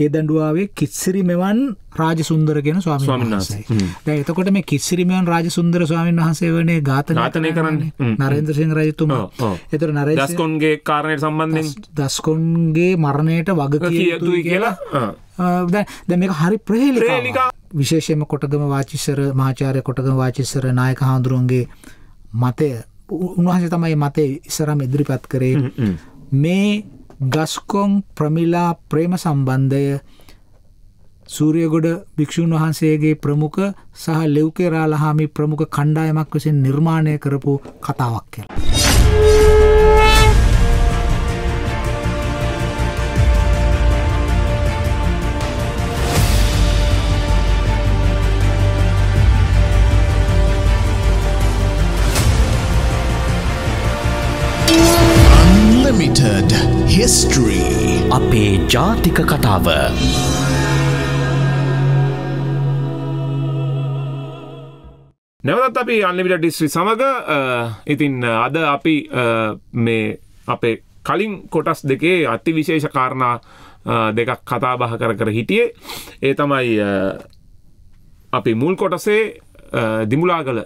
ඒ දඩුවාවේ කිත්සිරි මෙවන් රාජසුන්දරගෙන ස්වාමීන් වහන්සේ දැ එතකොට මේ කිසිරිමයන් රාජසුන්දර ස්වාමීන් වහන්සේ වනේ ඝාතනාතනය කරන්න නරේන්ද්‍රසිං රජතුමා එතර නර දස්කොන්ගේ කාරණය සම්බන්ධ දස්කොන්ගේ මරණයට වග යුතුයි කියලා දැ මේක හරි ප්‍රහේලිකා විශේෂයම කොටගම වාචිසර මාචාරය කොටගම වාචිසර නායක හාන්දුරුවන්ගේ මතය උන්වහස තමයි මතේ ඉස්සරම් ඉදිරිපත් කරේ මේ ගස්කොම් ප්‍රමිලා ප්‍රේම සම්බන්ධය සූරියගොඩ භික්‍ෂූන් වහන්සේගේ ප්‍රමුඛ සහ ලෙව්කෙරාලහාමි ප්‍රමුඛ කණ්ඩායමක් විසින් නිර්මාණය කරපු කතාවක් කියලා. history අපේ ජාතික කතාව නැවතත් අපි අන්ලිමිට ඩිස්්‍රි සමඟ ඉතින් අද අපි මේ අපේ කලින් කොටස් දෙකේ අති විශේෂ කාරණා දෙකක් කතා බහ කර කර හිටියේ ඒ තමයි අපි මුල් කොටසේ දිමුලාගල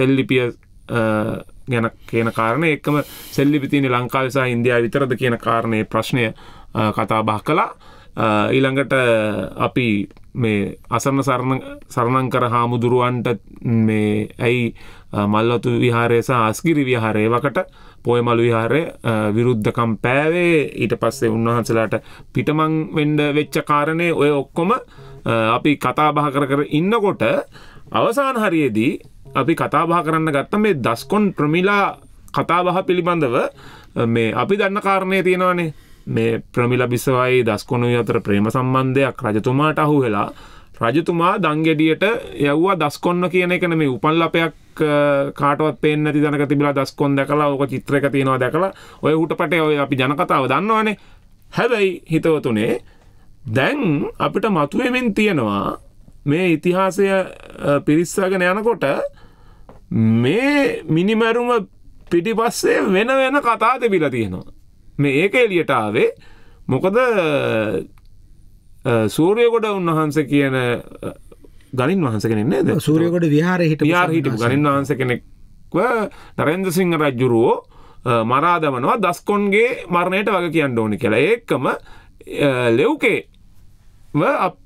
සෙල්ලිපිය ගැන කියන කාරණය එකම සෙල්ලි පිතිනි ලංකාවසා ඉන්දයා විතරද කියන කාරණය ප්‍රශ්නය කතා බහ කලා ඊළඟට අපි මේ අසරණ සරණං කර හාමුදුරුවන්ට මේ ඇයි මල්ලතු විහාරය සහ අස්කිරි විහාරය වකට පොයමළු විහාරය විරුද්ධකම් පෑවේ ඊට පස්සේ උන්වහන්සලාට පිටමං වෙන්ඩ වෙච්ච කාරණය ඔය ඔක්කොම අපි කතා බහ කර කර ඉන්නකොට අවසාන හරියේදී අපි කතාබහ කරන්න ගත්ත මේ දස්කොන් ප්‍රමිලා කතාබහ පිළිබඳව මේ අපි දන්න කාරණය තියෙනවානේ මේ ප්‍රමිල බිසවයි දස්කොනුයි අතර ප්‍රේම සම්බන්ධයක් රජතුමාට අහු වෙලා රජතුමා දංගෙඩියට යව්වා දස්කොන්න කියන එක නෙමෙයි උපන් ලපයක් කාටවත් පේන්නේ නැති දනක තිබිලා දස්කොන් දැකලා ඕක චිත්‍ර එක තියෙනවා දැකලා ඔය ඌටපටේ ඔය අපි ජනකතාව දන්නවනේ හැබැයි හිතවතුනේ දැන් අපිට මතුවෙමින් තියෙනවා මේ ඉතිහාසය පිරිස්සගෙන යනකොට මේ මිනිමැරුම පිටිපස්සේ වෙන වෙන කතා දෙබිලා තියෙනවා. මේ ඒක එලියට ආවේ මොකද සූර්යකොඩ උන්වහන්සේ කියන ගලින් වහන්ස කෙනෙක් නේද? සූර්යකොඩ විහාරේ හිටපු විහාර හිටපු ගලින් වහන්ස කෙනෙක්ව නරේන්ද්‍ර සිංහ රජුරෝ මරා දමනවා දස්කොන්ගේ මරණයට වග කියන්න ඕනේ කියලා. ඒකම ලෙව්කේ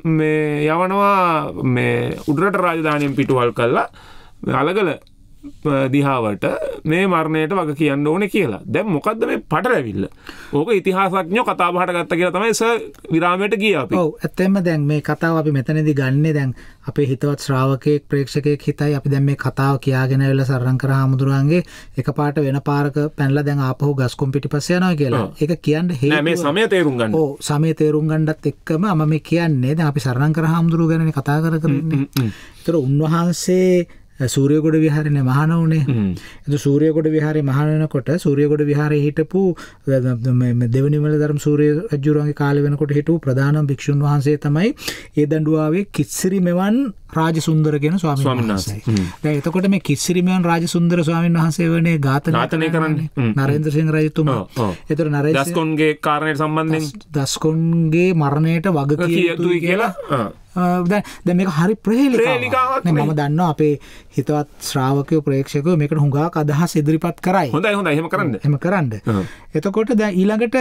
මේ යවනවා මේ උඩරට රාජධානියෙන් පිටුවල් කළා අලගල දිහාවට මේ මරණයට වග කියන්න ඕන කියලා දැම් මොකක්ද මේ පටරැවිල්ල ඕක ඉතිහාසක්ඥ කතාබහට ගත්ත කියලා තමයි ස විරාමයට ගිය අප ඇත්තෙම දැන් මේ කතාව අපි මෙතනදි ගන්නේ දැන් අපේ හිතවත් ශ්‍රාවකයෙක් ප්‍රේක්ෂකයෙක් හිතයි අපි දැන් මේ කතාව කියාගෙන වෙල සරං කර හාමුදුරුවන්ගේ එක පාට වෙන පාරක පැන්ල දැන් ආපහු ගස්කුම් පිටි පස්සයනවා කියලා එක කියන්න හ මේ සමය තේරුම් ගන්න ඕ සමය තේරුම් ගණ්ඩත් එක්කම ම මේ කියන්නේ දැන් අපි සරං කර හාමුදුරුව ගැන කතා කර කරන්නේ තර උන්වහන්සේ සූරයකොඩ විහාරණ මහන වනේ ඇතු සූරයකොඩ විහාරය මහනකොට සූරයකොඩ විහාරය හිටපු දෙවනිමල දරම් සූරය රජුරන්ගේ කාල වෙනකොට හිටු ප්‍රධානම් භික්ෂූන් වහන්සේ තමයි ඒ දඩුවාවේ කිත්සිරි මෙවන් රාජ සුන්දරගෙන ස්වාමීන් වහන්සේ එතකොට මේ කිස්සිරිමයන් රාජ සුන්දර ස්වාමීන් වහන්සේ වනේ ගාත නාතනය කරන්න නරේන්ද්‍රසිං රජතුමා එතර නර දස්කොන්ගේ කාරණයට සම්බන්ධෙන් දස්කොන්ගේ මරණයට වග කියතුයි කියලා දැ මේක හරි ප්‍රහේලිකාවක් මම දන්න අපේ හිතවත් ශ්‍රාවකය ප්‍රේක්ෂක මේකට හුඟා අදහස් ඉදිරිපත් කරයි හොඳ හොඳ හෙම කරන්න හෙම කරන්න එතකොට දැ ඊළඟට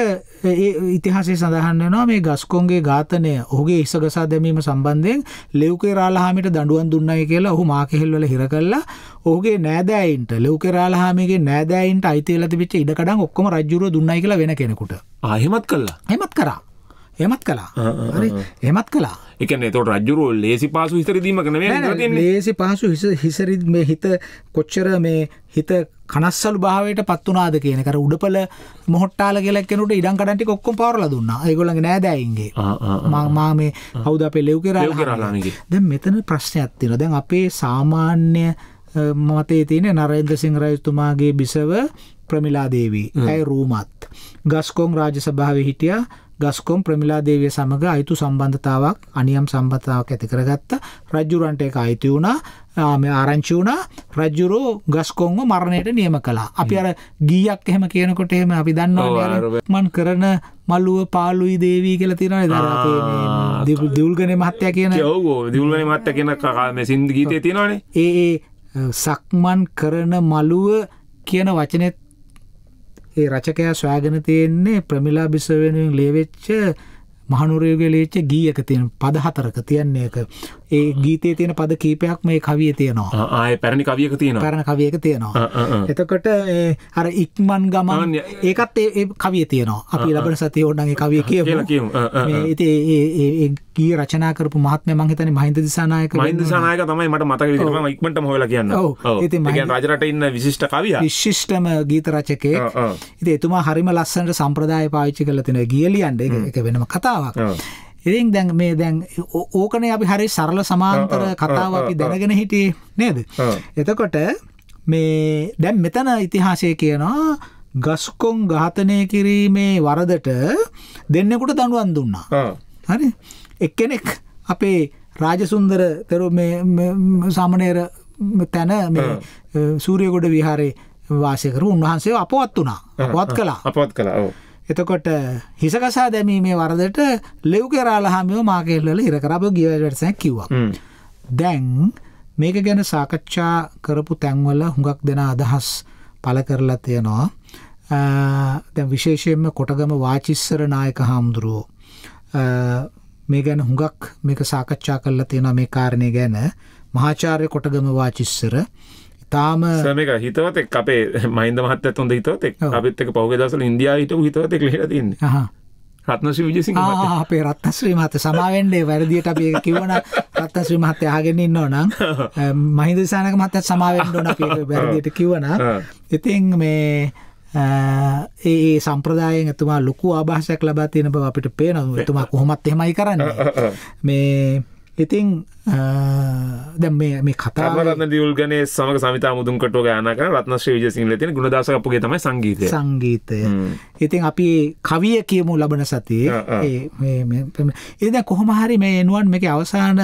ඉතිහාසේ සඳහන්න නවා මේ ගස්කොන්ගේ ඝාතනය ඔහුගේ ඉස්සගසා දැමීම සම්බන්ධයෙන් ලෙව්කේ රාලහාමිට දඩුවන් දුන්නයි කියලා ඔහු මාකෙහෙල්වල හිර කරලා ඔහුගේ නෑදෑයින්ට ලෙව්කේ රාලහාමිගේ නෑදෑයින්ට අයිතිවල තිබිච්ච ඉඩකඩක් ඔක්කොම රජ්ජුරුව දුන්නයි කියලා වෙන කෙනෙකුට ආහෙමත් කල්ලා හෙමත් කරා එමත් කලා හරි එමත් කලා එකන තොට රජුරු ලේසි පාසු හිතරිදීමකන ලේසි පහසු හිසරිත් මේ හිත කොච්චර මේ හිත කනස්සල් භාවයට පත්වනාද කියන කර උඩපල මොහොට්ටාල කෙලක්කනට ඉඩන් කටි කොක්කො පවරල දුන්න ඒගොල නෑදැයින්ගේ මා මේ හවද අපේ ලෙව් කර ද මෙතන ප්‍රශ්නයක් තින දැන් අපේ සාමාන්‍ය මතේ තියෙන නරේන්ද්‍ර සිංහ රජතුමාගේ බිසව ප්‍රමිලාදේවී ඇයි රූමත් ගස්කෝන් රාජ සභාව හිටියා ගස්කොම් ප්‍රමිලාදේවිය සමඟ අයිතු සම්බන්ධතාවක් අනියම් සම්බතාවක් ඇති කරගත්ත රජ්ජුරන්ට එක අයිති වුණා මේ ආරංචි වුණා රජ්ජුරෝ ගස්කොන්ව මරණයට නියම කලා අපි අර ගීයක් එහෙම කියනකොට එහෙම අපි දන්නවා මන් කරන මල්ලුව පාලුයි දේවී කියලා තිරන දර දිවල්ගන මහත්තය කියන දිවල්ගන මත්ත කියන කාම සිින්ද ගීතය තියෙනවානේ ඒ සක්මන් කරන මළුව කියන වචනෙත් ඒ රචකයා සොයාගෙන තියෙන්නේ ප්‍රමිලා බිස වෙනුවෙන් ලියවෙච්ච මහනුරයෝගේ ලියච්ච ගීයක තියෙන පද හතරක තියන්නේ එක. ඒ ගීතයේ තියෙන පද කීපයක් මේ කවිය තියෙනවා ආය පැරණි කවියක තියෙනවා පැරණ කවියක තියෙනවා එතකොට අර ඉක්මන් ගමන් ඒකත් ඒ කවිය තියෙනවා අපි ලබන සතිය ඕන්නගේ කවිය කියමු ඉති ඒ ගී රචනා කරපු මහත්ම මං හිතන්නේ මහින්ද දිසානායක මහින්ද දිසානායක තමයි මට මතක විදිහට මම ඉක්මනටම හොයලා කියන්න. ඔව්. ඉතින් මහින්ද රජරට ඉන්න විශිෂ්ට කවියා. විශිෂ්ටම ගීත රචකයෙක්. ඉතින් එතුමා හරිම ලස්සනට සම්ප්‍රදාය පාවිච්චි කරලා තිනවා ගිය ලියන්න ඒක වෙනම කතාවක්. ඉතින් දැන් මේ දැන් ඕකනේ අපි හරි සරල සමාන්තර කතාව අපි දැනගෙන හිටියේ නේද එතකොට මේ දැන් මෙතන ඉතිහාසය කියනවා ගස්කොන් ඝාතනය කිරීමේ වරදට දෙන්නෙකුට දනුවන් දුන්නා හරි එක්කෙනෙක් අපේ රාජසුන්දර තෙරු සාමනේර තැන සූරියකොඩ විහාරේ වාසය කරු උන්වහන්සේ අපවත් වුණා අපවත් කලා අපවත් කලා ඕ එතකොට හිසකසා දැමීමේ වරදට ලෙව් කරාලහමිෝ මාකෙල්ල හිරකරබ ගිවටසැ කිව්වා. දැන් මේක ගැන සාකච්ඡා කරපු තැන්වල හුඟක් දෙෙන අදහස් පල කරලා තියෙනවා. දැ විශේෂයෙන්ම කොටගම වාචිස්සර නායක හාමුදුරුවෝ. මේ ගැන හුඟක් මේක සාකච්ඡා කරලා තියෙන මේ කාරණය ගැන මහාචාර්ය කොටගම වාචිස්සර තාම සමක හිතවතෙක් අපේ මයින්ද මහත්තත් හොඳ හිතවතෙක් අපිත්තක පහුගේ දසල ඉන්දයා හිට හිතවතෙක් ලෙරතින්න රත්නශ්‍රී විජසි අපේ රත්නශ්‍රී මහත සමාවෙන්ඩේ වැරදිට අප කිවන රත්නශ්‍රී මහත්තය හගෙන ඉන්න නම් මහිදසානක මත්තත් සමාවෙන්ඩ න වැරදිට කිවන ඉතින් මේ ඒ සම්ප්‍රදායෙන් ඇතුමා ලොකු ආභාෂයක් ලබා තියෙන බව අපිට පේනව තුමා කොහොමත් එහෙමයි කරන්න මේ ඉතින් දැ මේ කතා රත්න දියල්ගනේ සමග සමතා මුදුන්කට ගයනක රත්නශ්‍රී විජසිංහල තින ගුණදසකපුගේ තමයි සංගීත සංගීතය ඉතින් අපි කවිය කියමු ලබන සතියේ එද කොහොමහරි මේ එනුවන් මේක අවසාන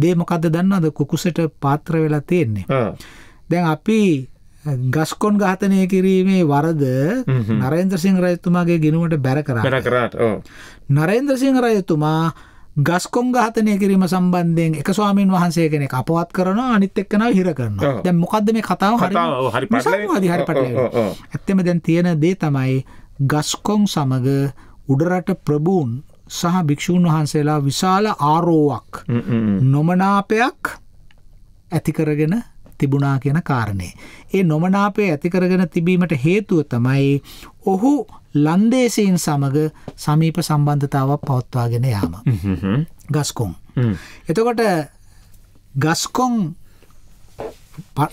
දේ මොකක්ද දන්නවද කුකුසට පාත්‍ර වෙලා තියෙන්නේ දැන් අපි ගස්කොන් ඝාතනය කිරීමේ වරද නරේන්ද්‍ර සිංහ රජතුමාගේ ගෙනුවට බැර කරා නරේන්ද්‍ර සිංහ රජතුමා ගස්කොන් ඝාතනය කිරීම සම්බන්ධයෙන් එක ස්වාමීන් වහන්සේ කෙනෙක් අපවත් කරනවා අනිත් එක්කෙනා හිර කරනවා. දැන් මොකද්ද මේ කතාව හරි හරි ඇත්තම දැන් තියෙන දේ තමයි ගස්කොන් සමග උඩරට ප්‍රභූන් සහ භික්ෂූන් වහන්සේලා විශාල ආරෝවක් නොමනාපයක් ඇති කරගෙන තිබුණා කියන කාරණේ. ඒ නොමනාපය ඇති කරගෙන තිබීමට හේතුව තමයි ඔහු ලන්දේසීන් සමග සමීප සම්බන්ධතාවක් පවත්වාගෙන යාම ගස්කොන් එතකොට ගස්කොන්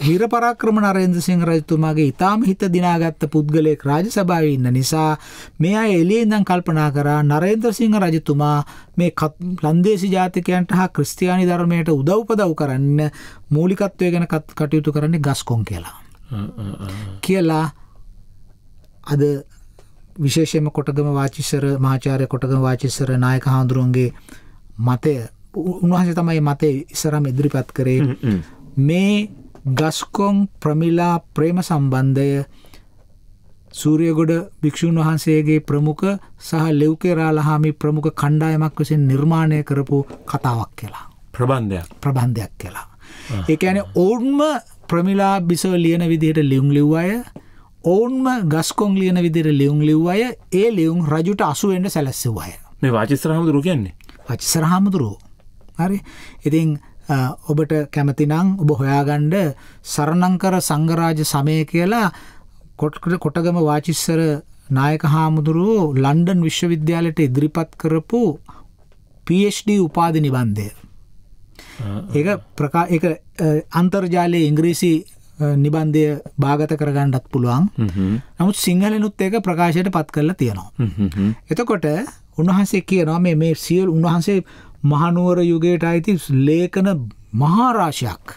හිර පරාක්‍රම නරේන්ද්‍ර සිංහ රජතුමාගේ ඉතාම හිත දිනාගත්ත පුද්ගලයෙක් රාජ සභාවේ ඉන්න නිසා මේ අය එළියේ ඉඳන් කල්පනා කරා නරේන්ද්‍ර සිංහ රජතුමා මේ ලන්දේසි ජාතිකයන්ට හා ක්‍රිස්තියානි ධර්මයට උදව්පදව් කරන්න මූලිකත්වය ගැන කටයුතු කරන්නේ ගස්කොන් කියලා. කියලා අද විශේෂයම කොටගම වාචිසර මහාචාරය කොටගම වාචිසර නායක හාමුදුරුවන්ගේ මතය උන්වහස තමයි මතේ ඉස්සරම් ඉදිරිපත් කරේ මේ ගස්කොන් ප්‍රමිලා ප්‍රේම සම්බන්ධය සූරියගොඩ භික්‍ෂූන් වහන්සේගේ ප්‍රමුඛ සහ ලෙව්කෙරාලහාමි ප්‍රමුඛ කණ්ඩායමක් විසින් නිර්මාණය කරපු කතාවක් කියලා. ප්‍රබන්ධයක් ප්‍රබන්ධයක් කියලා. ඒ ඇන ඔවුන්ම ප්‍රමිලා බිසව ලියන විදිහට ලියුම් ලිව් අය ඔවුන්ම ගස්කොන් ලියන විදිර ලියුම් ලිව් අය ඒ ලියුම් රජුට අසුවෙන්ට සැලස්සව අය මේ වාචිස්රහාමුදුරු කියන්නේ වචිසරහාමුදුරුවෝ හරි ඉතිං ඔබට කැමතිනං ඔබ හොයාගණ්ඩ සරණංකර සංගරාජ සමය කියලා කොටකට කොටගම වාචිස්සර නායක හාමුදුරුවෝ ලන්ඩන් විශ්වවිද්‍යාලයට ඉදිරිපත් කරපු පD උපාධි නිබන්ධය. ඒ ප්‍රකා අන්තර්ජාලය ඉංග්‍රීසි නිබන්ධය භාගත කරගන්නත් පුළුවන් නමුත් සිංහලනුත් ඒක ප්‍රකාශයට පත් කරලා තියෙනවා. එතකොට උන්වහන්සේ කියනවා මේ මේ සියල් උන්වහන්සේ මහනුවර යුගයට අයිති ලේඛන මහාරාශයක්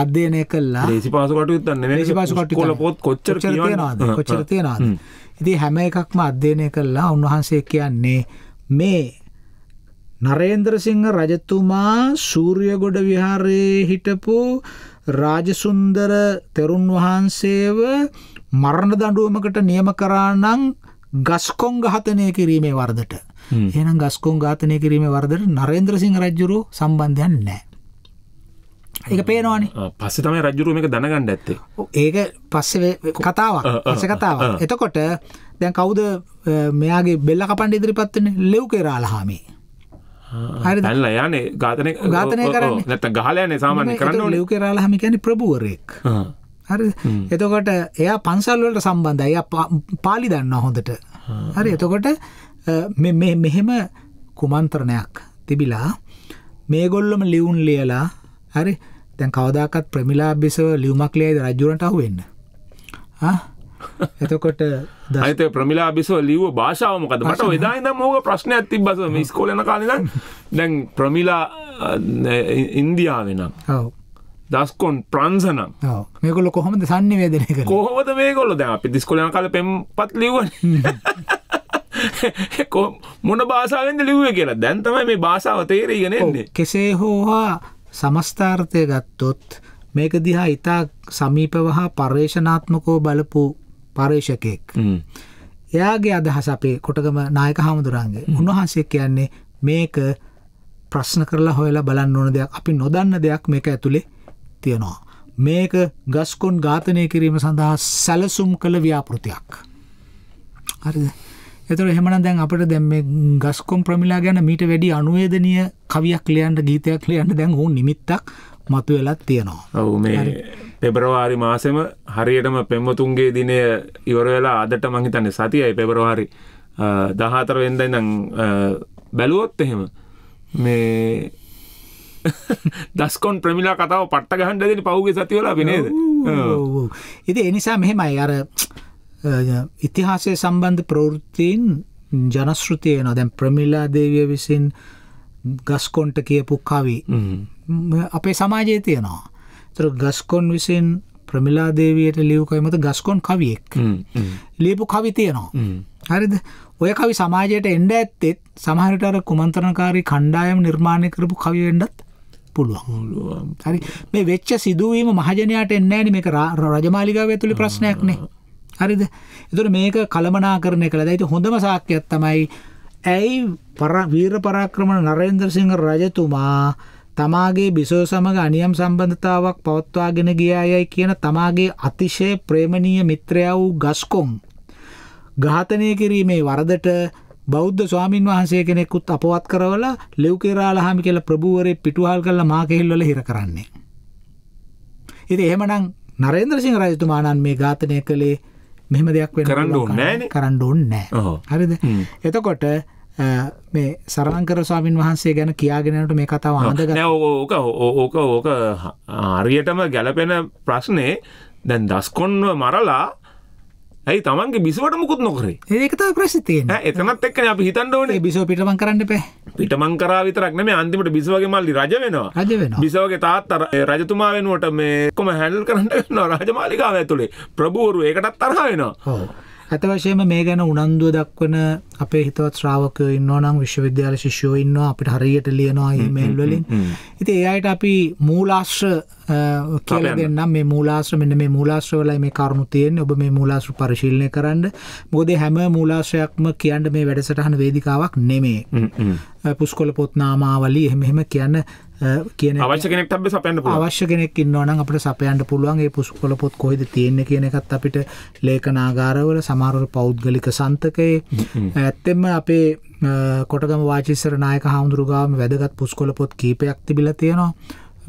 අධ්‍යයනය කල්ලා ලේසි පාසුකටයුත් ලේසි පාසුකට කොල පොත් කොච්චර තියෙනවාද කොච්චර තියෙනවාද ඉතින් හැම එකක්ම අධ්‍යයනය කළා උන්වහන්සේ කියන්නේ මේ නරේන්ද්‍ර සිංහ රජතුමා සූර්යගොඩ විහාරයේ හිටපු රාජසුන්දර තෙරුන් වහන්සේව මරණ දඩුවමකට නියම කරානං ගස්කොං ඝාතනය කිරීමේ වර්ධට එනම් ගස්කොන් ඝාතනය කිරීමේ වර්දට නරේන්ද්‍ර සිංහ රජ්ජුරු සම්බන්ධයන් නෑ ඒක පේනවානේ පස්සේ තමයි රජුරුව මේක දැනගන්න ඇත්තේ. ඒක පස්සේ කතාවක්. පස්සේ කතාවක්. එතකොට දැන් කවුද මෙයාගේ බෙල්ල කපන්න ඉදිරිපත් වෙන්නේ? ලෙව් කෙරාලහාමි. ඇල්ලා යන්නේ ඝාතනය ඝාතනය කරන්නේ නැත්නම් ගහලා යන්නේ සාමාන්‍ය කරන්න ඕනේ. ලියු කරාලා හැම කියන්නේ ප්‍රභූවරයෙක්. හරි. එතකොට එයා පන්සල් වලට සම්බන්ධයි. එයා පාලි දන්නවා හොඳට. හරි. එතකොට මේ මේ මෙහෙම කුමන්ත්‍රණයක් තිබිලා මේගොල්ලොම ලියුම් ලියලා හරි දැන් කවදාකවත් ප්‍රමිලා බිසව ලියුමක් ලියයිද රජුරන්ට අහුවෙන්න. හා එතකොට දත ප්‍රමිලා බිසෝ ලිව භාෂාවමකද මට වෙදායිද මෝක ප්‍රශ්නයක් තිබ බස මේ ස්කෝලන කාලද දැන් ප්‍රමිලා ඉන්දියාවෙනම් ඔව දස්කොන් ප්‍රන්සනම් මේකොල කොහොමද සන්නවේදනක කොහොමද මේකොල ද අපි දිස්කොලන කල පෙම් පත් ලිවන් මොන භාසාාවෙන්ද ලිව්ව කියලා දැන්තමයි මේ භාසාාව තේරීගෙනෙන්නේ කෙසේ හෝහා සමස්ථාර්ථය ගත්තොත් මේක දිහා ඉතා සමීපවහා පර්ේෂනාත්මකෝ බලපු පර්ේෂකයෙක් එයාගේ අදහස අපේ කොටගම නායක හාමුදුරන්ගේ උන්වහන්සේ කියන්නේ මේක ප්‍රශ්න කරලා හොයලා බලන්න ඕන දෙයක් අපි නොදන්න දෙයක් මේක ඇතුළේ තියෙනවා. මේක ගස්කොන් ඝාතනය කිරීම සඳහා සැලසුම් කළ ව්‍යාපෘතියක්. හරිද? එතකොට එහෙමනම් දැන් අපිට දැන් මේ ගස්කොන් ප්‍රමිලා ගැන මීට වැඩි අනුවේදනීය කවියක් ලියන්න ගීතයක් ලියන්න දැන් ඕන නිමිත්තක් මතු වෙලත් තියෙනවා ඔවු මේ පෙබරවාරි මාසෙම හරියටම පෙම්මතුන්ගේ දිනය ඉවර වෙලා අදට මහිතන්නේ සතියයි පෙබරවාරි දහතර වෙන්ද නම් බැලුවොත් එහෙම මේ දස්කොන් ප්‍රමිලා කතාව පට්ට ගහන්ඩදෙන පහුගේ සතිවලා පිනේද ඉති එනිසා මෙහෙමයි අර ඉතිහාසය සම්බන්ධ ප්‍රවෘත්තීන් ජනස්ෘතියන දැන් ප්‍රමිලා දේවිය විසින් ගස්කොන්ට කියපු කවි අපේ සමාජයේ තියෙනවා. තර ගස්කොන් විසින් ප්‍රමිලා දේවයට ලියව්කයි මත ගස්කොන් කවියෙක් ලියපු කවි තියෙනවා. හරිද ඔය කවි සමාජයට එන්ඩ ඇත්තෙත් සමහරිටර කුමන්තරණකාරී කණ්ඩායම් නිර්මාණය කරපු කවිෙන්ඩත් පුළුවන් හරි මේ වෙච්ච සිදුවීම මහජනයාට එන්නෑන මේ රජමාලිකාව ඇතුළි ප්‍රශ්නයක්නේ හරිද එතුර මේක කළමනා කරන කළ දැයිති හොඳම සාක්‍යයක් තමයි ඇයි පර වීර පරාක්‍රමණ නරේන්ද්‍රසිංහ රජතුමා තමාගේ බිසෝ සමග අනියම් සම්බන්ධතාවක් පවත්වාගෙන ගියායයි කියන තමාගේ අතිශය ප්‍රේමණීය මිත්‍රයා වූ ගස්කොම් ඝාතනය කිරීමේ වරදට බෞද්ධ ස්වාමින් වහන්සේ කෙනෙකුත් අපවත් කරවල ලෙව්කේරාලහාමි කියලා ප්‍රභූවරේ පිටුහල් කරලා මාකෙහිල්වල හිර කරන්නේ. ඉතින් එහෙමනම් නරේන්ද්‍රසිංහ රජතුමාණන් මේ ඝාතනය කළේ මෙහෙම දෙයක් වෙන්න කරන්න ඕනේ නැහැ. හරිද? එතකොට මේ සරණංකර ස්වාමින් වහන්සේ ගැන කියාගෙනනට මේ කතාව හඳගන්න ඕක ඕක ඕක හරියටම ගැලපෙන ප්‍රශ්නේ දැන් දස්කොන්ව මරලා ඇයි තමන්ගේ බිසවට මුකුත් නොකරේ ඒකත ප්‍රශ්තියන එතනත් එක්කන අපි හිතන්ඩෝන බිසෝ පිටමන් කරන්න පේ පිටමන් කරා විතරක්න මේ අන්තිමට බිසවගේ මල්ලි රජ වෙනවා රජ වෙන බිසවගේ තාත්තර රජතුමා වෙනුවට මේ කොම හැල් කරන්න රජමාලිකාව ඇතුළේ ප්‍රබූරු ඒකටත් තරහ වෙනවා ඇත වශයෙන්ම මේ ගැන උනන්දුව දක්වන අපේ හිතවත් ශ්‍රාවකයෝ ඉන්නවා නම් විශ්වවිද්‍යාල ශිෂ්‍යයෝ ඉන්නවා අපිට හරියට ලියනවා ඊමේල් වලින්. ඉතින් ඒ අයට අපි මූලාශ්‍ර කියලා දෙන්නම් මේ මූලාශ්‍ර මෙන්න මේ මූලාශ්‍ර වලයි මේ කරුණු තියෙන්නේ. ඔබ මේ මූලාශ්‍ර පරිශීලනය කරන්න. මොකද හැම මූලාශ්‍රයක්ම කියන්න මේ වැඩසටහන වේදිකාවක් නෙමෙයි. පුස්කොළ පොත් නාමාවලි එහෙම එහෙම කියන්න කියන අවශ්‍ය කෙනෙක් අපි සපයන්න පුළුවන් අවශ්‍ය කෙනෙක් ඉන්නවා නම් අපිට සපයන්න පුළුවන් ඒ පුස්කොළ පොත් කොහෙද තියෙන්නේ කියන එකත් අපිට ලේඛනාගාරවල සමහරවල් පෞද්ගලික සන්තකයේ ඇත්තෙන්ම අපේ කොටගම වාචිස්සර නායක හාමුදුරුවෝ වැදගත් පුස්කොළ පොත් කීපයක් තිබිලා තියෙනවා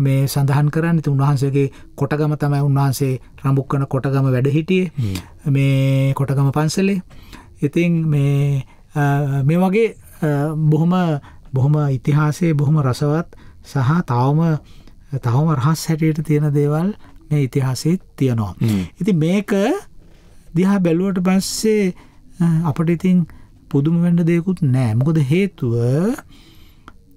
මේ සඳහන් කරන්න ඉතින් උන්වහන්සේගේ කොටගම තමයි උන්වහන්සේ රඹුක්කන කොටගම වැඩ හිටියේ මේ කොටගම පන්සලේ. ඉතින් මේ මේ වගේ බොහොම බොහොම ඉතිහාසයේ බොහොම රසවත් සහ තවම තවම රහස් හැටියට තියෙන දේවල් මේ ඉතිහාසෙත් තියෙනවා. ඉතින් මේක දිහා බැලුවට පස්සේ අපිට ඉතින් පුදුම වෙන්න දෙයක්වත් නැහැ. මොකද හේතුව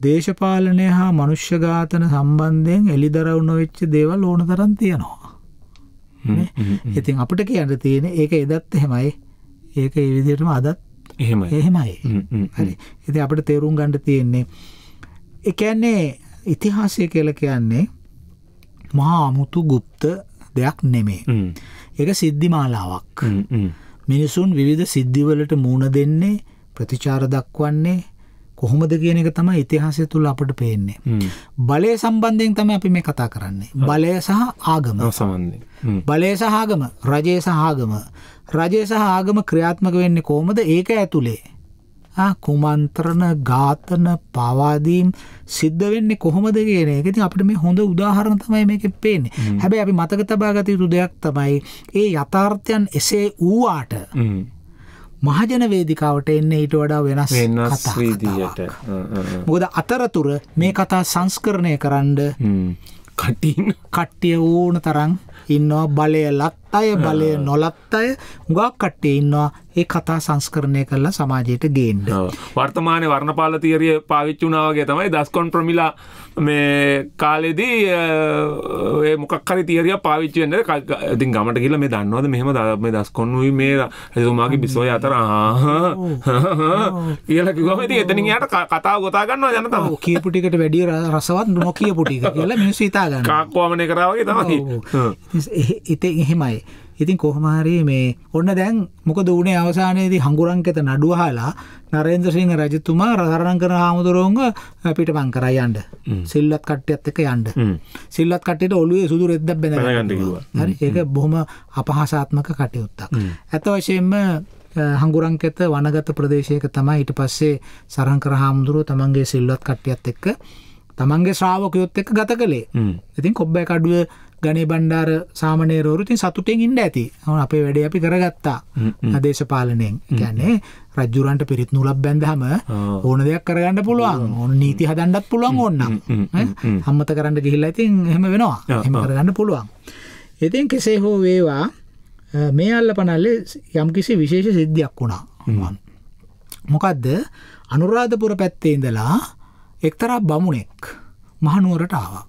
දේශපාලනය හා මනුෂ්‍ය ඝාතන සම්බන්ධයෙන් එලිදරව් නොවෙච්ච දේවල් ඕන තරම් තියෙනවා. ඉතින් අපිට කියන්න තියෙන ඒක එදත් එහෙමයි. ඒක ඒ විදිහටම අදත් එහෙමයි. එහෙමයි. හරි. ඉතින් අපිට තේරුම් ගන්න තියෙන්නේ ඒ කියන්නේ ඉතිහාසය කියල කියන්නේ මහා අමුතු ගුප්ත දෙයක් නෙමේ. එක සිද්ධිමාලාවක්. මිනිසුන් විවිධ සිද්ධිවලට මූුණ දෙන්නේ ප්‍රතිචාර දක්වන්නේ කොහොමද කියන එක තම ඉතිහාසය තුළ අපට පේන්නේ. බලය සම්බන්ධයෙන් තම අපි මේ කතා කරන්නේ. බලය සහ ආගම සම්බන්ධ. බලය සහාගම රජය සහාගම. රජය සහ ආගම ක්‍රියාත්මක වෙන්නේ කොහොමද ඒක ඇතුළේ. කුමන්ත්‍රණ ඝාතන පවාදීම් සිද්ධ වෙන්නේ කොහොමද කියන එක. ඉතින් අපිට මේ හොඳ උදාහරණ තමයි මේකේ පේන්නේ. හැබැයි අපි මතක තබා ගත යුතු දෙයක් තමයි ඒ යථාර්ථයන් එසේ වූාට මහජන වේදිකාවට එන්න ඊට වඩා වෙනස් කතා. මොකද අතරතුර මේ කතා සංස්කරණය කරන්න කටින් කට්ටිය ඕන තරම් ඉන්නවා බලයලත් අය බලය නොලත් අය ගක් කට්ටේ ඉන්නවා ඒ කතා සංස්කරණය කරලා සමාජයට ගේන්ඩ වර්තමානය වර්ණපාල තීරිය පාවිච්චුනාවගේ තමයි දස්කොන් ප්‍රමිලා මේ කාලෙදී මොකක්හරි තීරිය පාවිච්චෙන්ට ඉතින් ගමට කියල මේ දන්නවද මෙහම මේ දස්කොන්නුයි මේ ඇතුමාගේ බිසෝය අතර කියල කිවමති එතනින් යට කතා ගොතා ගන්න ජනත කියපුටිකට වැඩිය රසවත් නොකිය පුටි කියලා මිනිස්විතාගන්න කාක්වාමනය කරාවගේ තමයි ඉති එහෙමයි ඉතින් කොහමහරි මේ ඔන්න දැන් මොක දූනේ අවසානයේදී හංගුරංකෙත නඩුවහලා නරේන්ද්‍රසිංහ රජතුමා රසරණ කර හාමුදුරුවන්ග පිට පං කරයි යන්ඩ සිල්ලත් කට්ටියත් එක යන්ඩ සිල්ලත් කට්ට ඔලුවේ සුදු රෙද්ද බැඳගන්න හරි ඒක බොහොම අපහසාත්මක කටයුත්තක් ඇත වශයෙන්ම හංගුරංකෙත වනගත ප්‍රදේශයක තමයි ඊට පස්සේ සරංකර හාමුදුරුව තමන්ගේ සිල්ලත් කට්ටියත් එක්ක තමන්ගේ ශ්‍රාවකයොත් එක්ක ගත කළේ ඉතින් කොබ්බැ කඩුව ගනේ බණ්ඩාර සාමනේරෝරුතින් සතුටෙන් ඉන්න ඇති හු අපේ වැඩ අපි කරගත්තා අදේශපාලනයෙන් ගැන්නේ රජ්ජුරන්ට පිරිත් නුලක් බැඳහම ඕන දෙයක් කරගන්න පුළුවන් ඕන නීති හදන්ඩත් පුළුවන් ඕන්නම් හම්මත කරන්න ගිහිල්ල ඇතින් එහෙම වෙනවා එම කරගන්න පුළුවන්. එතින් කෙසේ හෝ වේවා මේ අල්ල පනල්ලේ යම්කිසි විශේෂ සිද්ධියක් වුණා මොකක්ද අනුරාධපුර පැත්තේ ඉඳලා එක්තරා බමුණෙක් මහනුවරට ආවා.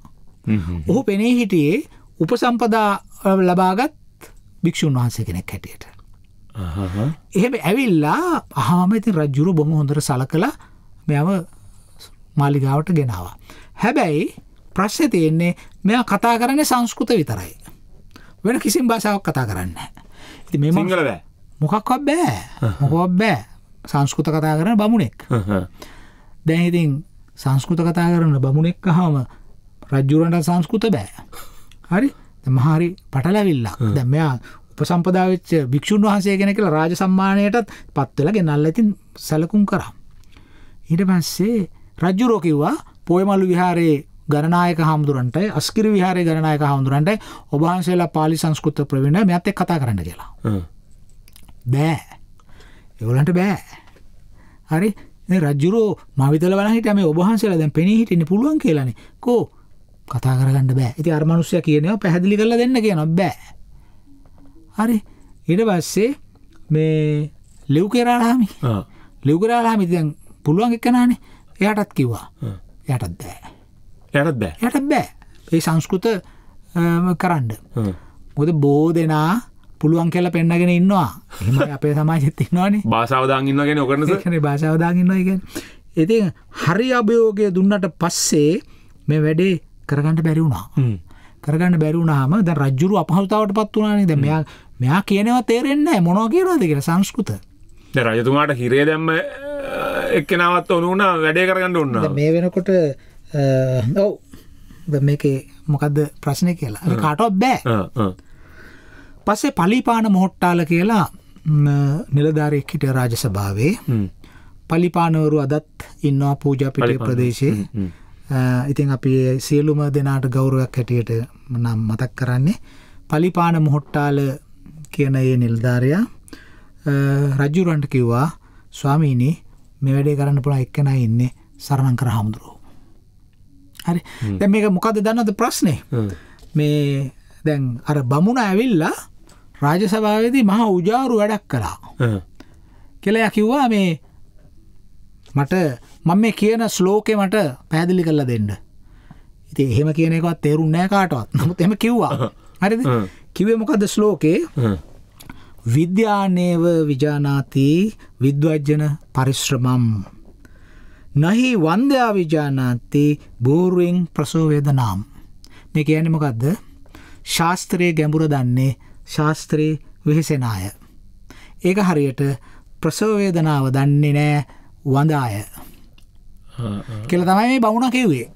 ඔහු පෙනේ හිටියේ උපසම්පදා ලබාගත් භික්‍ෂූන් වහන්සේ කෙනෙක් හැටියට. එහෙම ඇවිල්ලා අහාමති රජ්ජුරු බොම හොඳර සල කළ මෙම මාලිගාවට ගෙනවා. හැබැයි ප්‍රශ්්‍ය තියෙන්නේ මෙයා කතා කරන්නේ සංස්කෘත විතරයි. වෙන කිසිම් භාෂාවක් කතා කරන්න. ඉති මේ මංගල බෑ මොකක් බෑ මොකොක් බෑ සංස්කෘත කතා කරන බමුණෙක්. දැන් ඉතින් සංස්කෘත කතා කරන බමුණෙක් හාම රජ්ජුරන්ට සංස්කෘත බෑ. හරි මහරි පටලැවිල්ලක් දැන් මෙයා උපසම්පදා වෙච්ච භික්ෂුන් වහන්සේ කෙනෙක් කියලා රාජ සම්මානයටත් පත් වෙලා ගෙනල්ලා ඉතින් සැලකුම් කරා ඊට පස්සේ රජුරෝ කිව්වා පොයමළු විහාරයේ ගණනායක හාමුදුරන්ට අස්කිර විහාරය ගණනායක හාමුදුරන්ට ඔබහන්සේලා පාලි සංස්කෘත ප්‍රවීණ මෙත් එක් කතා කරන්න කියලා බෑ එවලන්ට බෑ හරි රජුරෝ මවිතල වනහිට මේ ඔබහන්සේලා දැන් පෙනී හිටන්න පුළුවන් කියලනේ කෝ කතා කරගන්න බෑ ඇති අර්මනුෂ්‍ය කියනව පැහැදිලි කරලා දෙන්න කියන බෑ හරි ඉට පස්සේ මේ ලෙව් කෙරාලාමි ලෙව් කරාලාමි දැන් පුළුවන් එකනානේ එයටත් කිව්වා යටත් බෑ යටත් බෑ යට බෑ ඒ සංස්කෘත කරන්න මොද බෝ දෙනා පුළුවන් කියල පෙන්න්නගෙන ඉන්නවා එම අපේ සමාජත් ඉන්නවාන භාසාවදාගන්නගෙන ඔකරන භාසාවදාගන්නවා එක ඉතින් හරි අභයෝගය දුන්නට පස්සේ මේ වැඩේ කරගන්න බැරි වුණා කරගන්න බැරිවුණාම ද රජ්ජුරු අපහතාවට පත් වනානේ ද මෙයා මෙයා කියනවා තේරෙන්න මොනෝ කියනවාද කියෙන සංස්කෘත රජතුමාට හිරේ දැම්ම එක්කෙනවත් ඔනුන වැඩේ කරගන්න ඔන්න මේ වෙනකොට ඔව් මේක මොකක්ද ප්‍රශ්නය කියලා කාටොත් බෑ පස්සේ පලිපාන මොහොට්ටාල කියලා නිලධාරයෙක් හිට රාජ සභාවේ පලිපානවරු අදත් ඉන්නවා පූජපිටි ප්‍රදේශයේ ඉතින් අපි සියලුම දෙනාට ගෞරුවක් හැටියට නම් මතක් කරන්නේ පලිපාන මුහොට්ටාල කියන ඒ නිල්ධාරයා රජ්ජුරන්ට කිව්වා ස්වාමීනී මෙ වැඩේ කරන්න පුළ එක්කෙන ඉන්නේ සරණං කර හාමුදුරුවෝ. හරි දැ මේක මොකද දන්නද ප්‍රශ්නය මේ දැන් අර බමුණ ඇවිල්ලා රාජසභාවදී මහා උජාරු වැඩක් කලා. කෙලයා කිව්වා මේ මට මම මේ කියන ස්ලෝකේ මට පැහැදිලි කරලා දෙන්න. ඉතින් එහෙම කියන එකවත් තේරුන්නේ නැහැ කාටවත්. නමුත් එහෙම කිව්වා. හරිද? කිව්වේ මොකද්ද ස්ලෝකේ? විද්‍යානේව විජානාති විද්වජ්ජන පරිශ්‍රමම් නහි වන්ද්‍යා විජානාති බෝරුවෙන් ප්‍රසෝවේදනාම් මේ කියන්නේ මොකද්ද ශාස්ත්‍රයේ ගැඹුර දන්නේ ශාස්ත්‍රයේ වෙහෙසෙන අය ඒක හරියට ප්‍රසෝවේදනාව දන්නේ නෑ වඳාය කියල තමයි මේ බවුණ කිව්වේ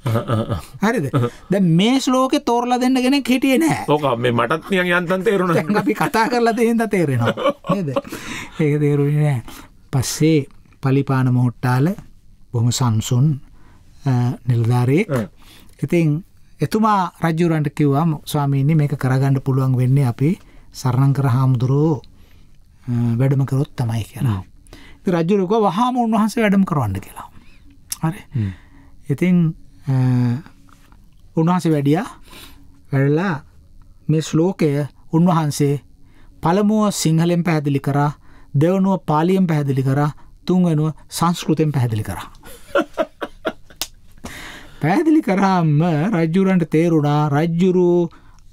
හරිද දැ මේ ශ්ලෝක තෝරල දෙන්න ගෙන හිටිය නෑ ඕක මේ මටත්ය යන්තන් තේරුණ අපි කතා කරලා දෙහින්ද තේරෙනවා ඒක තේරුණ නෑ පස්සේ පලිපාන මොහොට්ටාල බොහොම සංසුන් නිලධාරයෙක් ඉතින් එතුමා රජුරන්ට කිව්වාම ස්වාමීනි මේක කරගන්න පුළුවන් වෙන්නේ අපි සරණං කර හාමුදුරුවෝ වැඩම කරොත් තමයි කියලා රජුරුක වහාම උන්වහන්සේ වැඩම කරවන්න කියලා හරි ඉතින් උන්වහන්සේ වැඩිය වැඩලා මේ ශ්ලෝකය උන්වහන්සේ පළමුුව සිංහලෙන් පැහැදිලි කරා දෙවනුව පාලියෙන් පැහැදිලි කරා තුන්වනුව සංස්කෘතයෙන් පැහැදිලි කරා. පැහැදිලි කරාම රජ්ජුරන්ට තේරුණා රජ්ජුරු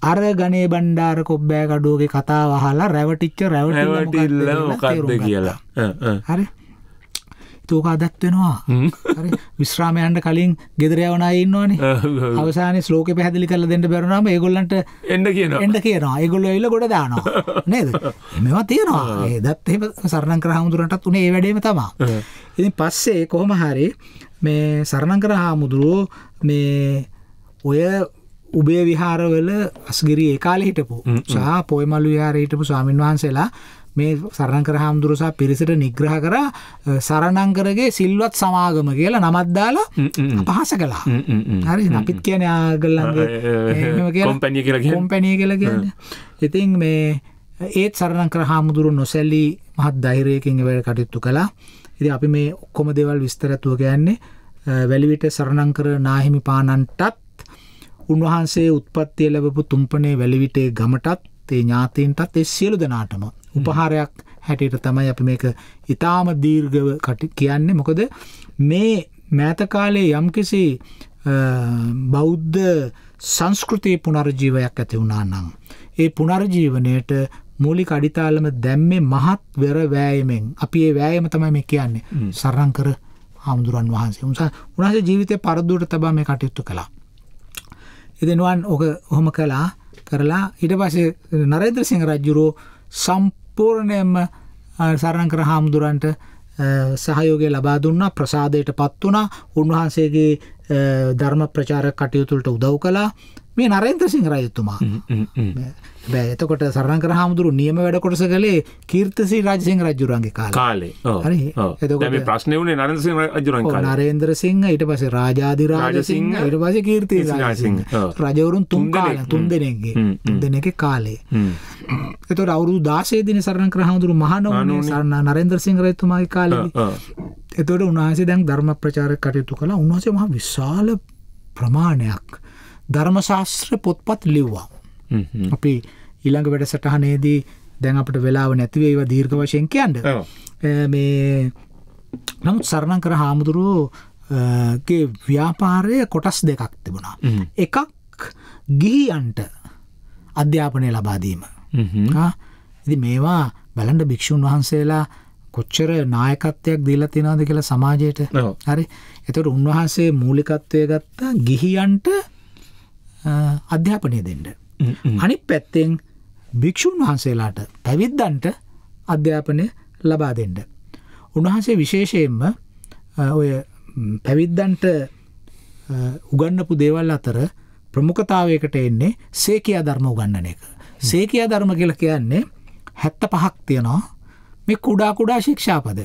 අර ගනේ බණ්ඩාර කොබ්බෑ කඩුවගේ කතා වහලා රැවටිච්ච රැවටිල්ල මොකක්ද කියලා. හරි තෝක අදත් වෙනවා විශ්‍රාමයන්ට කලින් ගෙදරයවනයි ඉන්නවානේ අවසාන ශලෝක පැහදිලි කල දෙන්න බැරුණාම ඒගොල්ලන්ට එන්න කියන එන්න කියනවා ඒගොල්ල එල්ල ගොඩ දානවා නේද මෙවා තියෙනවා ඒදත් එහෙම සරණං කර හාමුදුරන්ටත් උනේ ඒ වැඩේම තමා ඉතින් පස්සේ කොහොම හරි මේ සරණං කර හාමුදුරුවෝ මේ ඔය උබේ විහාරවල අස්ගිරි ඒ කාලේ හිටපු සහ පොයමළු විහාරේ හිටපු ස්වාමින්වහන්සේලා මේ සරණකර හාමුදුරුසා පිරිසට නිග්‍රහ කර සරණංකරගේ සිල්වත් සමාගම කියලා නමත්දාලා පහස කලා හරි අපිත් කියන ආගල්ලගේ කොම්පැනිය කියලා කොම්පැනිය කියලා කියන්න ඉතින් මේ ඒත් සරණකර හාමුදුරු නොසැල්ලී මහත් ධෛරයකින් වැඩ කටයුත්තු කලා ඉති අපි මේ ඔක්කොම දෙවල් විස්තරැත්තුව ගැන්නේ වැලිවිට සරණංකර නාහිමි පාණන්ටත් උන්වහන්සේ උත්පත්තිය ලැබපු තුම්පනේ වැලිවිටේ ගමටත් ඒ ඥාතීන්ටත් ඒ සියලු දෙනාටම උපහාරයක් හැටියට තමයි අපි මේක ඉතාම දීර්ඝව කටි කියන්නේ මොකද මේ මෑත කාලේ යම්කිසි බෞද්ධ සංස්කෘතිය පුනර්ජීවයක් ඇති වුණා නම් ඒ පුනර්ජීවනයට මූලික අඩිතාලම දැම්මේ මහත් වෙර වෑයමෙන් අපි ඒ වෑයම තමයි මේ කියන්නේ සරං කර හාමුදුරන් වහන්සේ උන්සා උනාසේ ජීවිතය පරදුවට තබා මේ කටයුතු කළා එදෙනුවන් ඕක ඔහොම කලා කරලා ඉට පසේ නරේද්‍ර සිංහ රජ්ජුරෝ සම්ප පූර්ණයෙන්ම සරණකර හාමුදුරන්ට සහයෝගය ලබා දුන්නා ප්‍රසාදයට පත් වුණා උන්වහන්සේගේ ධර්ම ප්‍රචාර කටයුතුලට උදව් කළා මේ නරේන්ද්‍ර සිංහ රජතුමා බෑ එතකොට සරංකර හාමුදුරු නියම වැඩ කොටස කළේ කීර්තසී රාජසිංහ රජුරන්ගේ කාලේ. හරි. එතකොට මේ ප්‍රශ්නේ උනේ නරේන්ද්‍ර සිංහ රජුරන් කාලේ. නරේන්ද්‍ර සිංහ ඊට පස්සේ රාජාධිරාජ සිංහ ඊට පස්සේ කීර්තිසී රාජසිංහ. රජවරුන් තුන් කාලේ තුන් දෙනෙක්ගේ තුන් දෙනෙක්ගේ කාලේ. එතකොට අවුරුදු 16 දින සරංකර හාමුදුරු මහානවමනේ සරණ නරේන්ද්‍ර සිංහ රජතුමාගේ කාලේදී. එතකොට උන්වහන්සේ දැන් ධර්ම ප්‍රචාරක කටයුතු කළා. උන්වහන්සේ මහා විශාල ප්‍රමාණයක් ධර්ම ශාස්ත්‍ර පොත්පත් ලිව්වා. අපි ඊළඟ වැඩසටහනේදී දැන් අපට වෙලාව නැතිවේ ඒව දීර්ඝ වශයෙන් කියන්න මේ නමුත් සරණං කර හාමුදුරුවෝගේ ව්‍යාපාරය කොටස් දෙකක් තිබුණා එකක් ගිහියන්ට අධ්‍යාපනය ලබාදීම ඇති මේවා බැලන්ඩ භික්‍ෂූන් වහන්සේලා කොච්චර නායකත්වයක් දීලා තිනාද කියලා සමාජයට හරි එතට උන්වහන්සේ මූලිකත්වය ගත්තා ගිහියන්ට අධ්‍යාපනය දෙෙන්ට අනි පැත්තෙන් භික්‍ෂූන් වහන්සේලාට පැවිද්දන්ට අධ්‍යාපනය ලබා දෙෙන්ට. උන්වහන්සේ විශේෂයෙන්ම ඔය පැවිද්දන්ට උගන්නපු දේවල් අතර ප්‍රමුඛතාවයකට එන්නේ සේකයා ධර්ම උගන්නන එක. සේකයා ධර්ම කියල කියන්නේ හැත්ත පහක් තියෙනවා මේ කුඩා කුඩා ශික්ෂාපද.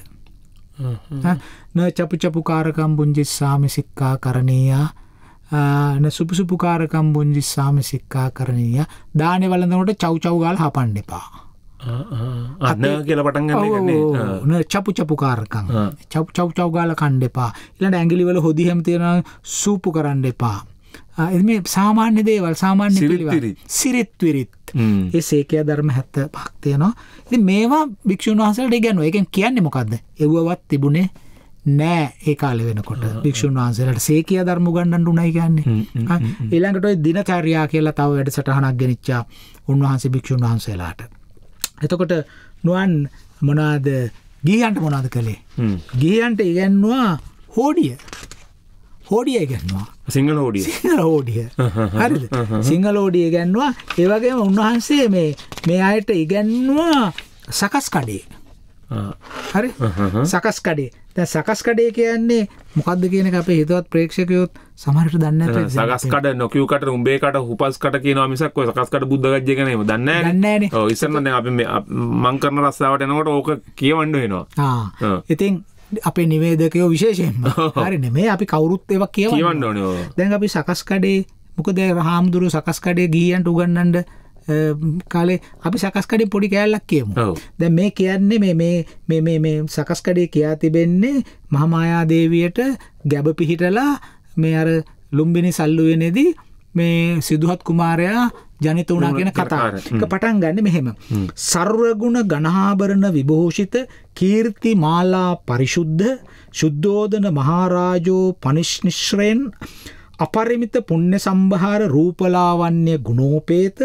න චපු චපු කාරකම් බුංජිස්සාමි සික්කා කරණීයා සුපසුපුකාරකම් බොංජි සාම සික්කා කරණීය දානෙ වලඳනකොට චෞචව්ගල් හපන්න එපා. අන්න කියල පටන් චපු චපුකාරකං චව් චව් චව්ගාල කණ්ඩ එපා ඉලට ඇගිලිවල හොදි හැමතියෙන සූපු කරන්න එපා. එම සාමාන්‍ය දේවල් සාමාන්‍ය සිරිත්විරිත් ඒ සේකය ධර්ම හැත්ත පක්තියනවා ඉති මේවා භික්ෂූන් වහසට ගැනුව එකෙන් කියන්නේ මොකක්ද එව්වත් තිබුණේ නෑ ඒ කාලෙ වෙනකොට භික්ෂුන් වහන්සේලාට සේකිය ධර්ම උගන්වන්න උණයි කියන්නේ. ඊළඟට ওই දිනචර්යා කියලා තව වැඩසටහනක් ගෙනිච්චා උන්වහන්සේ භික්ෂුන් වහන්සේලාට. එතකොට නුවන් මොනවාද ගිහියන්ට මොනවාද කළේ? ගිහියන්ට ඉගැන්නුවා හෝඩිය. හෝඩිය ඉගැන්නුවා. සිංහල හෝඩිය. සිංහල හෝඩිය. හරිද? සිංහල හෝඩිය ඉගැන්නුවා. ඒ වගේම උන්වහන්සේ මේ මේ අයට ඉගැන්නුවා සකස් කඩේ. හරි සකස්කඩේ දැ සකස්කඩේ කියන්නේ මොකක්ද කියනක අප හිතවත් ප්‍රේක්ෂකයොත් සමහට දන්න සකස්කට නොකවකට උඹේකට හුපස්කට කියන මිසක් සකස්කට බුද්ධගජයගන දන්න න්න ඉසන්න අප මංකරන රස්සාාවට එනකොට ඕක කියවන්ඩ වෙනවා ඉතින් අපේ නිවේදකයෝ විශේෂයෙන් හරි නෙමේ අපි කවුරුත් එවක් කියවන්න ඕන දැන් අපි සකස්කඩේ මොකද හාමුදුරු සකස්කඩේ ගීයන්ට උගන්නන්ට කාලේ අපි සකස්කඩේ පොඩි කෑල්ලක් කියමු. දැන් මේ කියන්නේ මේ මේ මේ මේ මේ සකස්කඩේ කියා තිබෙන්නේ මහමායා දේවියට ගැබ පිහිටලා මේ අර ලුම්බිනි සල්ලුවේනේදී මේ සිදුහත් කුමාරයා ජනිත වුණා කියන කතාව. එක පටන් ගන්න මෙහෙම. සර්වගුණ ගණහාභරණ විභූෂිත කීර්ති මාලා පරිශුද්ධ සුද්ධෝදන මහරජෝ පනිෂ්නිශ්‍රයෙන් අපරිමිත පුණ්‍ය සම්භාර රූපලාවන්‍ය ගුණෝපේත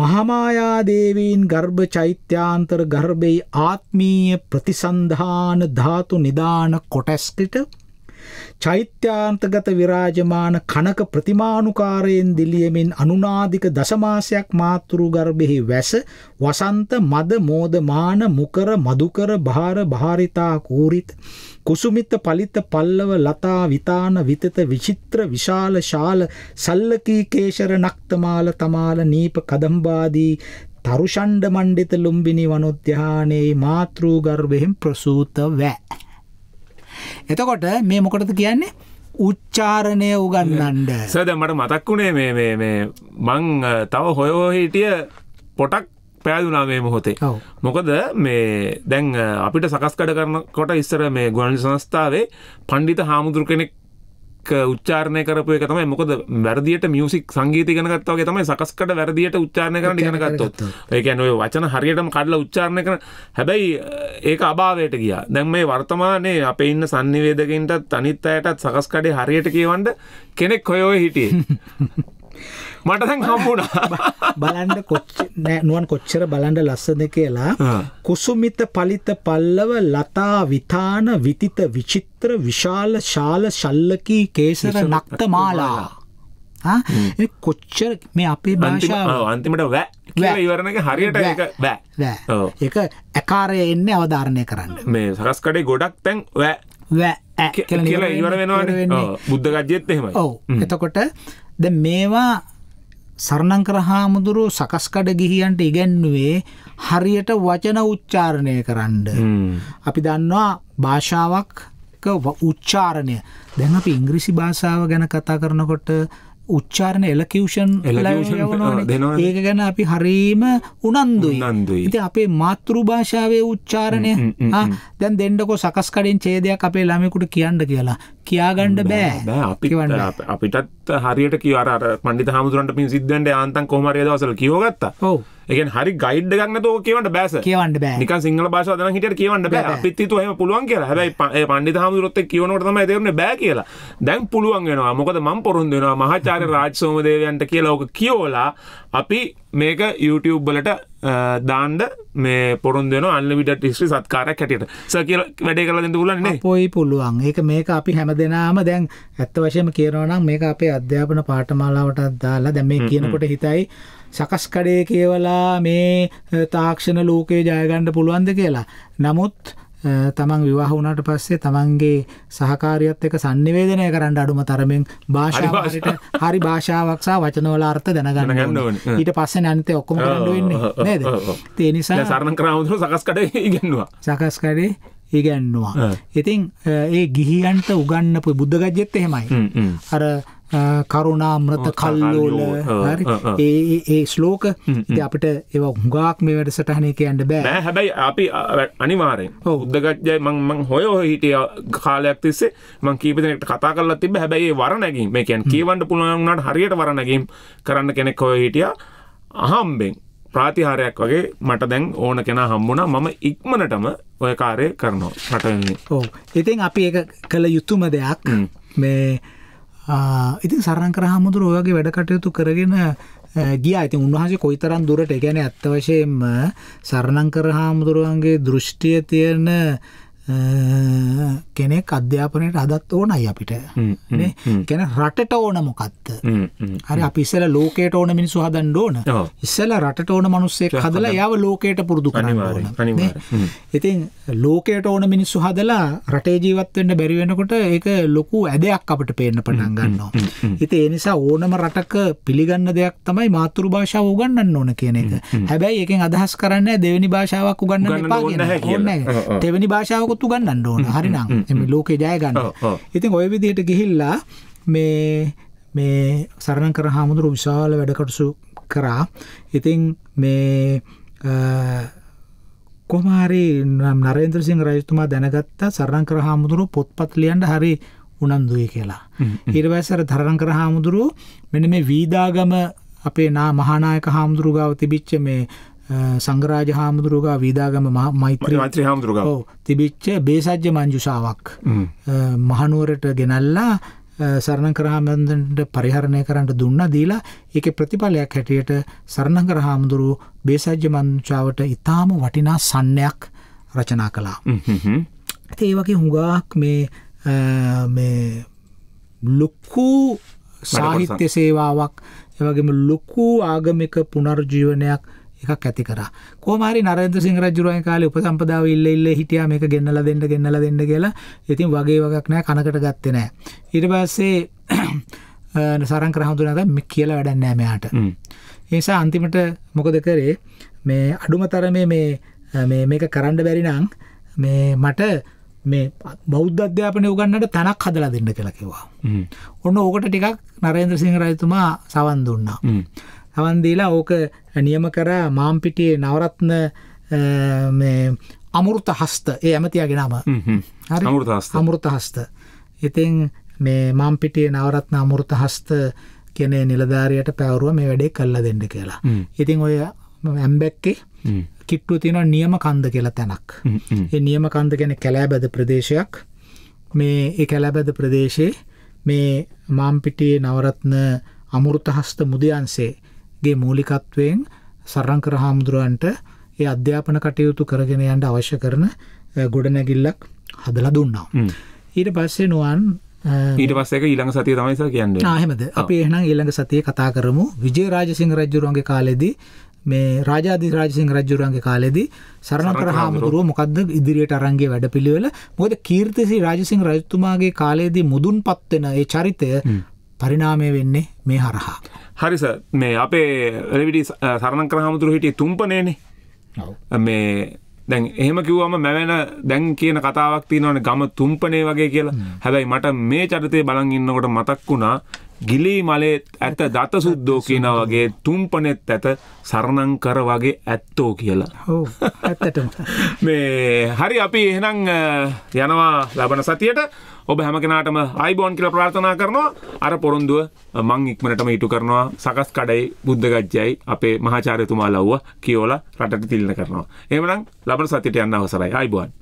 මහමායාදේවීන් ගර්භ චෛත්‍යාන්තර ගර්භයේ ආත්මීය ප්‍රතිසන්ධාන ධාතු නිදාන කොටැස්කට චෛත්‍යාන්තගත විරාජමාන කනක ප්‍රතිමානුකාරයෙන් දිලියමින් අනුනාධික දසමාසයක් මාතෘ ගර්භෙහි වැස වසන්ත මද මෝදමාන මුකර මදුකර භාර භාරිතා කූරිත කුසුමිත පලිත පල්ලව ලතා විතාන විතත විචිත්‍ර විශාල ශාල සල්ලකී කේශර නක්තමාල තමාල නීප කදම්බාදී තරුෂණ්ඩ මණ්ඩිත ලුම්බිනි වනොද්‍යානයේ මාතෘ ගර්භයෙන් ප්‍රසූත වෑ. එතකොට මේ මොකටද කියන්නේ? උච්චාරණය උගන්නන්ඩ සද මට මතක් වුණේ මේ මං තව හොයෝ හිටිය පොටක් පෑදුනා මේ මොහොතේ මොකද මේ දැන් අපිට සකස්කඩ කරනකොට ඉස්සර මේ ගුවන්ජ සංස්ථාවේ පණ්ඩිත හාමුදුරු කෙනෙක් උච්චාරණය කරපු එක තමයි මොකද වැරදිට මියසික් සංගීත ගනගත්තාවගේ තමයි සකස්කට වැරදිට උච්චාරණය කරන ඉගෙනගත්තොත් ඒකැන ඔය වචන හරියටම කඩලා උච්චාරණය කරන හැබැයි ඒක අභාවයට ගිය දැන් මේ වර්තමානයේ අපේ ඉන්න සංනිවේදකින්ටත් අනිත් අයටත් සකස්කඩේ හරියට කියවන්ඩ කෙනෙක් හොයෝ හිටියේ මට දැන් හම්බුණා බලන්න කොච්ච නුවන් කොච්චර බලන්න ලස්සන කියලා කුසුමිත පලිත පල්ලව ලතා විතාන විතිත විචිත්‍ර විශාල ශාල ශල්ලකී කේසර නක්ත මාලා කොච්චර මේ අපේ භාෂාව අන්තිමට වැ ඉවරණක හරියට බෑ එක ඇකාරය එන්න අවධාරණය කරන්න මේ සරස්කඩේ ගොඩක් තැන් වැ කියලා ඉවර වෙනවා බුද්ධ ගජ්‍යයත් එහෙම ඔව එතකොට ද මේවා සරණංකර හාමුදුරුව සකස්කඩ ගිහියන්ට ඉගැන්නුවේ හරියට වචන උච්චාරණය කරන්න. අපි දන්නවා භාෂාවක් උච්චාරණය දැන් අපි ඉංග්‍රීසි භාෂාව ගැන කතා කරනකොට උච්චාරණ එලකිවෂන් ඒක ගැන අපි හරීම උනන්දුයි ඉති අපේ මාතෘ භාෂාවේ උච්චාරණය දැන් දෙන්නකො සකස්කඩින් චේදයක් අපේ ළමෙකුට කියන්න කියලා කියාගණ්ඩ බෑ අපි අපිටත් හරියට කියවර පණඩි හාමුදුරන්ට පින් සිද්ධන්ට ආන්තන් කොමරය දවසල කියෝගත්තා ඔවු එක හරි ගයිඩ් ගන්න තෝ කියවට බෑස කියවන්න බෑ නික සිංහල භාෂා දන හිට කියවන්න බෑ අපිත්තු හම පුළුවන් කියලා හැබයි පණඩි හමුදුරොත් කියවනොටම තෙරන බෑ කියලා දැන් පුළුවන් වෙනවා මොකද මම් පොරුන්දෙනවා මහාචාර රාජ්සෝමදේවයන්ට කියලෝක කියෝලා අපි මේක YouTube බලට දාන්ඩ මේ පොරුන්දන අල්ලිට ඉස්්‍රි සත්කාරක් හැටියට සකිල වැඩේ කල දෙඳ ලන්නේ පොයි පුළුවන් ඒක මේක අපි හැම දෙනාම දැන් ඇත්ත වශයම කියනවනම් මේක අපේ අධ්‍යාපන පාටමාලාවටත් දාලා දැම මේ කියනකොට හිතයි සකස් කඩේ කියවලා මේ තාක්ෂණ ලෝකයේ ජයගණ්ඩ පුළුවන්ද කියලා. නමුත් තමන් විවාහ වුණට පස්සේ තමන්ගේ සහකාරියත් එක සංනිවේදනය කරන්න අඩුම තරමින් භාෂාවට හරි භාෂාවක්සා වචනවල අර්ථ දැනගන්න ඊට පස්සේ නැනත ඔක්කොම කරඩුවන්නේ නේද ඒ නිසා සරණ කරාමුදුර සකස්කඩ ඉගෙන්වා සකස්කඩේ ඉගැන්නවා ඉතින් ඒ ගිහියන්ට උගන්න පුයි බුද්ධගජ්ජෙත් එහෙමයි අර කරුණාම්‍රත කල්ලෝල හරි ඒ ඒ ශ්ලෝක අපිට ඒ හුඟක් මේ වැඩ සටහනය කියන්න බෑ හැබැයි අපි අනිවාරෙන් උද්දගත්ජය මං හොය හිටිය කාලයක් තිස්සේ මං කීපදනට කතා කරලා තිබ හැබැයි වරනැගින් මේ කියැන් කියවන්ට පුළුවන්න්නට හරියට වරනැගින් කරන්න කෙනෙක් හොය හිටිය අහම්බෙන් ප්‍රාතිහාරයක් වගේ මට දැන් ඕන කෙන හම්බුණා මම ඉක්මනටම ඔය කාරය කරනවා රටන්නේ ඕ ඉතින් අපි එක කළ යුතුම දෙයක් මේ ඉතින් සරංකර හමුදුර ඔයගේ වැඩකටයුතු කරගෙන ගිය ඇති උන්වහසේ කොයිතරන් දුරට ගැන ඇත්තවශයෙන්ම සරණංකර හාමුදුරුවන්ගේ දෘෂ්ටිය තියෙන කෙනෙක් අධ්‍යාපනයට හදත් ඕනයි අපිට කෙන රටට ඕන මොකක්ද හරි අපිස්සල ලෝකේට ඕන මිනිසු හදන් ඕන ඉස්සල රට ඕන මනුස්සෙක් හදලා යාව ලෝකයට පුරුදු කරන්න ඉතින් ලෝකයට ඕන මිනිස්සු හදලා රටේ ජීවත්වෙන්ට බැරිවෙනකොට ඒක ලොකු ඇදයක් අපට පේන්න පටන් ගන්නවා ඉති එනිසා ඕනම රටක පිළිගන්න දෙයක් තමයි මාතෘ භාෂාව උගන්නන්න ඕන කියන එක හැබැයි එකෙන් අදහස් කරන්න දෙවැනි භාෂාවක් උගන්න එපා ඕන්න තෙවැනි භාෂාවක යමකුත්තු ගන්නන්න ඕන හරිනම් එම ලෝකෙ ජයගන්න ඉතින් ඔය විදියට ගිහිල්ලා මේ මේ සරණ කර හාමුදුරු විශාල වැඩකටසු කරා ඉතිං මේ කොමාරි නරේන්ද්‍ර සිං රජතුමා දැනගත්තා සරණ කර හාමුදුරු පොත්පත් ලියන්ට හරි උනන්දුයි කියලා. ඉරවැසර දරණ කර හාමුදුරු මෙන මේ වීදාගම අපේ නා මහානායක හාමුදුරුගාව තිබිච්ච මේ සංගරාජ හාමුදුරුවගා වීදාගම මෛත්‍රී හාමුදුරුව තිබිච්ච බේසජ්්‍ය මංජුසාවක් මහනුවරට ගෙනල්ලා සරණංකර හාමන්දන්ට පරිහරණය කරන්නට දුන්න දීලා ඒක ප්‍රතිඵලයක් හැටියට සරණංකර හාමුදුරු බේසජ්‍ය මංචාවට ඉතාම වටිනා සන්නයක් රචනා කළා. ඇති ඒ වගේ හුඟාක් මේ ලොක්කු සාහිත්‍ය සේවාවක් එවගේම ලොකු ආගමික පුනර්ජීවනයක් එකක් ඇති කරා. කොහමාරි නරේන්ද්‍ර සිංහ රජුරුවන්ගේ කාලේ උපසම්පදාව ඉල්ල ඉල්ල හිටියා මේක ගෙන්නලා දෙන්න ගෙන්නලා දෙන්න කියලා. ඉතින් වගේ වගක් නෑ කනකට ගත්තේ නෑ. ඊට පස්සේ සරං කරහඳුනාද මේ කියලා වැඩක් නෑ මෙයාට. ඒ නිසා අන්තිමට මොකද කරේ මේ අඩුම තරමේ මේ මේ මේක කරන්න බැරි නම් මේ මට මේ බෞද්ධ අධ්‍යාපනය උගන්නට තැනක් හදලා දෙන්න කියලා කිව්වා. ඔන්න ඕකට ටිකක් නරේන්ද්‍ර සිංහ රජතුමා සවන් දුන්නා. අවන්දීලා ඕක නියම කරා මාම්පිටියේ නවරත්න අමුෘත හස්ත ඒ ඇමතියාගෙනම අමුෘත හස්ත ඉතින් මේ මම්පිටිය නවරත්න අමුෘත හස්ත කෙනෙ නිලධාරයට පැවරුව මේ වැඩේ කල්ල දෙන්න කියලා. ඉතිං ඔය ඇම්බැක්කේ කිට්ටු තින නියම කන්ද කියලා තැනක්. ඒ නියම කන්ද ගැන කැලෑබැද ප්‍රදේශයක් මේ ඒ කැලෑබැද ප්‍රදේශයේ මේ මාම්පිටියේ නවරත්න අමුෘතහස්ත මුදයන්සේ ගේ මූලිකත්වයෙන් සරංකර හාමුදුරුවන්ට ඒ අධ්‍යාපන කටයුතු කරගෙන යන්ට අවශ්‍ය කරන ගොඩනැගිල්ලක් හදල දුන්නා. ඊට පස්සේ නුවන් ඊට පස්සක ඊළඟ සතිය තමයිසා කියන්න හමද අප එහන ඊළඟ සතිය කතා කරමු විජේ රාජසිංහ රජ්ජුරුවන්ගේ කාලෙදී මේ රාජාධි රාජසිංහ රජුරන්ගේ කාලෙදී සරණකර හාමුදුරුව මොකක්ද ඉදිරියට අරන්ගේ වැඩ පිළිවෙල මොද කීර්තිසි රාජසිංහ රජතුමාගේ කාලයේදී මුදුන් පත්වෙන ඒ චරිතය පරිනාමය වෙන්නේ මේ හරහා. හරිස මේ අපේ එලවිඩි සරණං කරහමුතුරු හිටිය තුම්පනයනේ මේ දැන් එහෙම කිව්වම මැවෙන දැන් කියන කතාවක් තියෙනවනේ ගම තුම්පනේ වගේ කියලා. හැබැයි මට මේ චරිතේ බලන් ඉන්නකොට මතක් වුණා ගිලී මලේ ඇත දත සුද්දෝ කියන වගේ තුම්පනෙත් ඇත සරණංකර වගේ ඇත්තෝ කියලා ඇත්තට මේ හරි අපි එහෙනම් යනවා ලබන සතියට ඔබ හැම කෙනාටම අයිබෝන් කියලා ප්‍රාර්ථනා කරනවා අර පොරොන්දුව මං ඉක්මනටම ඉටු කරනවා සකස් කඩයි බුද්ධගජ්ජයි අපේ මහාචාර්යතුමා ලව්ව කියෝලා රටට තිලන කරනවා එහෙමනම් ලබන සතියට යන්න අවසරයි අයිබෝන්